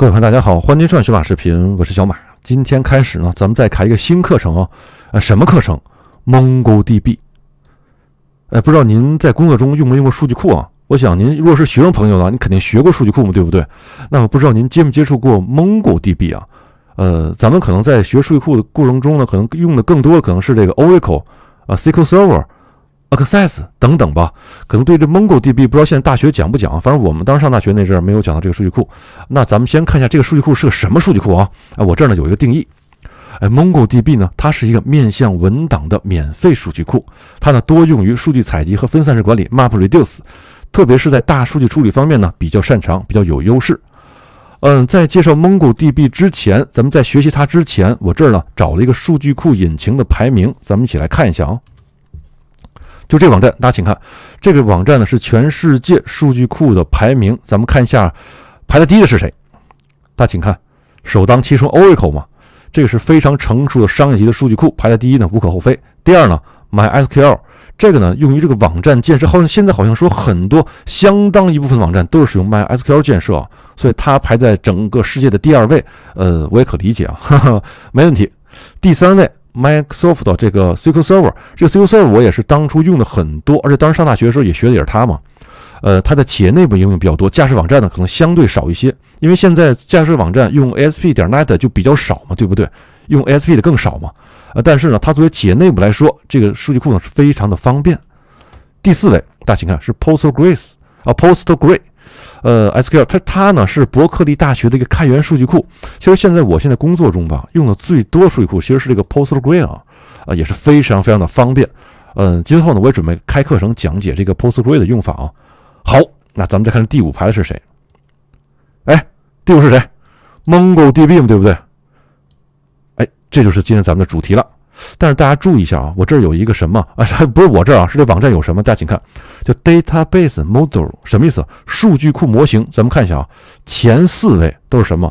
各位朋友，大家好！欢迎收看学马视频，我是小马。今天开始呢，咱们再开一个新课程啊！呃，什么课程？MongoDB。哎，不知道您在工作中用没用过数据库啊？我想您若是学生朋友呢，你肯定学过数据库嘛，对不对？那么不知道您接没接触过 MongoDB 啊？呃，咱们可能在学数据库的过程中呢，可能用的更多可能是这个 Oracle 啊、SQL Server。Access 等等吧，可能对这 MongoDB 不知道现在大学讲不讲？反正我们当时上大学那阵儿没有讲到这个数据库。那咱们先看一下这个数据库是个什么数据库啊？哎，我这儿呢有一个定义。哎，MongoDB 呢，它是一个面向文档的免费数据库，它呢多用于数据采集和分散式管理 MapReduce，特别是在大数据处理方面呢比较擅长，比较有优势。嗯，在介绍 MongoDB 之前，咱们在学习它之前，我这儿呢找了一个数据库引擎的排名，咱们一起来看一下啊。就这网站，大家请看，这个网站呢是全世界数据库的排名。咱们看一下，排在第一的是谁？大家请看，首当其冲，Oracle 嘛，这个是非常成熟的商业级的数据库，排在第一呢无可厚非。第二呢，MySQL，这个呢用于这个网站建设，好像现在好像说很多相当一部分网站都是使用 MySQL 建设啊，所以它排在整个世界的第二位。呃，我也可理解啊，没问题。第三位。Microsoft 的这个 SQL Server，这个 SQL Server 我也是当初用的很多，而且当时上大学的时候也学的也是它嘛。呃，它在企业内部应用比较多，驾驶网站呢可能相对少一些，因为现在驾驶网站用 ASP 点 NET 就比较少嘛，对不对？用 ASP 的更少嘛。呃，但是呢，它作为企业内部来说，这个数据库呢是非常的方便。第四位，大家请看是 p o s t g r e s e 啊 p o s t g r e s q 呃，SQL，它它呢是伯克利大学的一个开源数据库。其实现在我现在工作中吧，用的最多数据库其实是这个 PostgreSQL，啊也是非常非常的方便。嗯，今后呢我也准备开课程讲解这个 PostgreSQL 的用法啊。好，那咱们再看第五排的是谁？哎，第五是谁？MongoDB 嘛，对不对？哎，这就是今天咱们的主题了。但是大家注意一下啊，我这儿有一个什么啊？不是我这儿啊，是这网站有什么？大家请看，叫 database model，什么意思？数据库模型。咱们看一下啊，前四位都是什么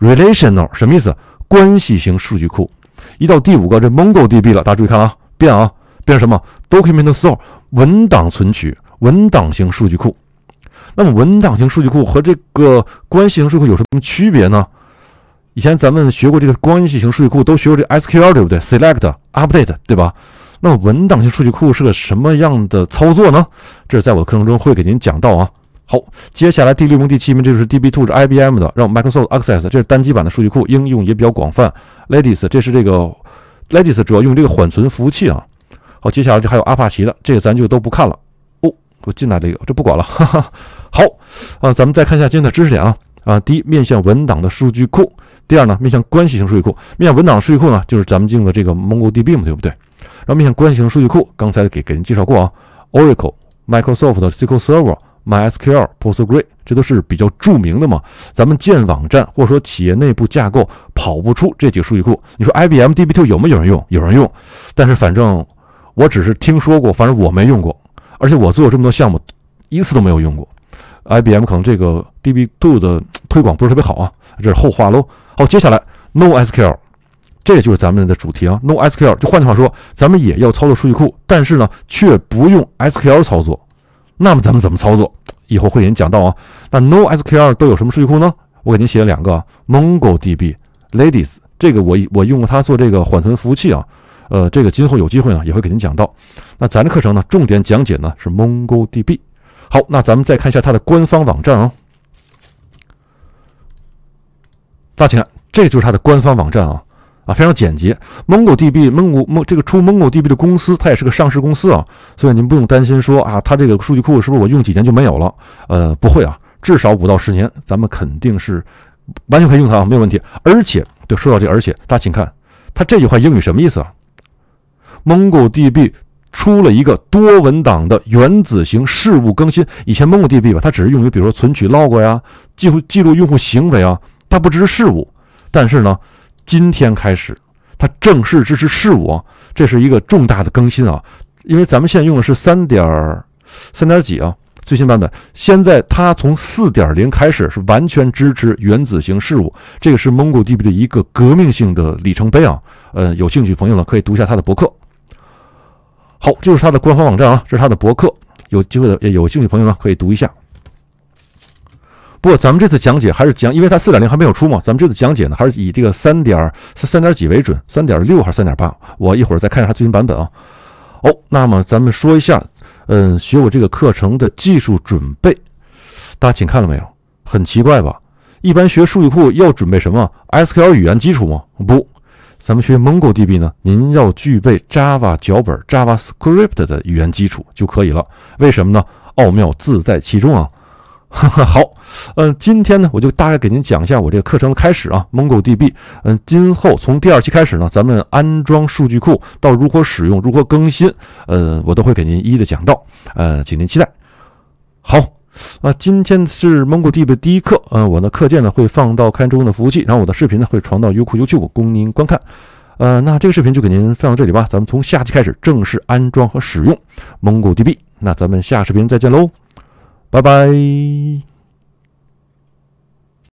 ？relational，什么意思？关系型数据库。一到第五个，这 mongo db 了，大家注意看啊，变啊，变什么？document store，文档存取，文档型数据库。那么文档型数据库和这个关系型数据库有什么区别呢？以前咱们学过这个关系型数据库，都学过这 SQL，对不对？Select、Update，对吧？那么文档型数据库是个什么样的操作呢？这是在我的课程中会给您讲到啊。好，接下来第六名、第七名，这就是 DB2，是 IBM 的，让后 Microsoft Access，这是单机版的数据库，应用也比较广泛。Ladis，e 这是这个 Ladis e 主要用这个缓存服务器啊。好，接下来就还有阿帕奇的，这个咱就都不看了。哦，我进来这个，这不管了。哈哈。好，啊，咱们再看一下今天的知识点啊。啊，第一面向文档的数据库，第二呢面向关系型数据库。面向文档的数据库呢，就是咱们用的这个 MongoDB，对不对？然后面向关系型数据库，刚才给给您介绍过啊，Oracle、Microsoft SQL Server、MySQL、PostgreSQL，这都是比较著名的嘛。咱们建网站或者说企业内部架构跑不出这几个数据库。你说 IBM DB2 有没有人用？有人用，但是反正我只是听说过，反正我没用过，而且我做这么多项目，一次都没有用过。IBM 可能这个。D B two 的推广不是特别好啊，这是后话喽。好，接下来 No S Q L，这就是咱们的主题啊。No S Q L，就换句话说，咱们也要操作数据库，但是呢，却不用 S Q L 操作。那么咱们怎么操作？以后会给您讲到啊。那 No S Q L 都有什么数据库呢？我给您写了两个 Mongo D B，Ladies，这个我我用它做这个缓存服务器啊。呃，这个今后有机会呢，也会给您讲到。那咱这课程呢，重点讲解呢是 Mongo D B。好，那咱们再看一下它的官方网站啊。大家请看，这就是它的官方网站啊啊，非常简洁。MongoDB，Mongo，这个出 MongoDB 的公司，它也是个上市公司啊，所以您不用担心说啊，它这个数据库是不是我用几年就没有了？呃，不会啊，至少五到十年，咱们肯定是完全可以用它啊，没有问题。而且，对，说到这，而且大家请看，它这句话英语什么意思啊？MongoDB 出了一个多文档的原子型事务更新。以前 MongoDB 吧，它只是用于比如说存取 log 呀，记录记录用户行为啊。它不支持事务，但是呢，今天开始它正式支持事务，这是一个重大的更新啊！因为咱们现在用的是三点三点几啊，最新版本，现在它从四点零开始是完全支持原子型事务，这个是 MongoDB 的一个革命性的里程碑啊！呃，有兴趣朋友呢可以读一下他的博客。好，这是他的官方网站啊，这是他的博客，有机会的有兴趣朋友呢可以读一下。不，咱们这次讲解还是讲，因为它四点零还没有出嘛。咱们这次讲解呢，还是以这个三点三点几为准，三点六还是三点八？我一会儿再看一下它最新版本啊。哦，那么咱们说一下，嗯，学我这个课程的技术准备，大家请看了没有？很奇怪吧？一般学数据库要准备什么？SQL 语言基础吗？不，咱们学 MongoDB 呢，您要具备 Java 脚本、JavaScript 的语言基础就可以了。为什么呢？奥妙自在其中啊。好，嗯，今天呢，我就大概给您讲一下我这个课程的开始啊，MongoDB，嗯，今后从第二期开始呢，咱们安装数据库到如何使用、如何更新，呃，我都会给您一一的讲到，呃，请您期待。好，啊，今天是 MongoDB 第一课，嗯，我的课件呢会放到开中的服务器，然后我的视频呢会传到优酷、优 e 供您观看，呃，那这个视频就给您放到这里吧，咱们从下期开始正式安装和使用 MongoDB，那咱们下视频再见喽。拜拜。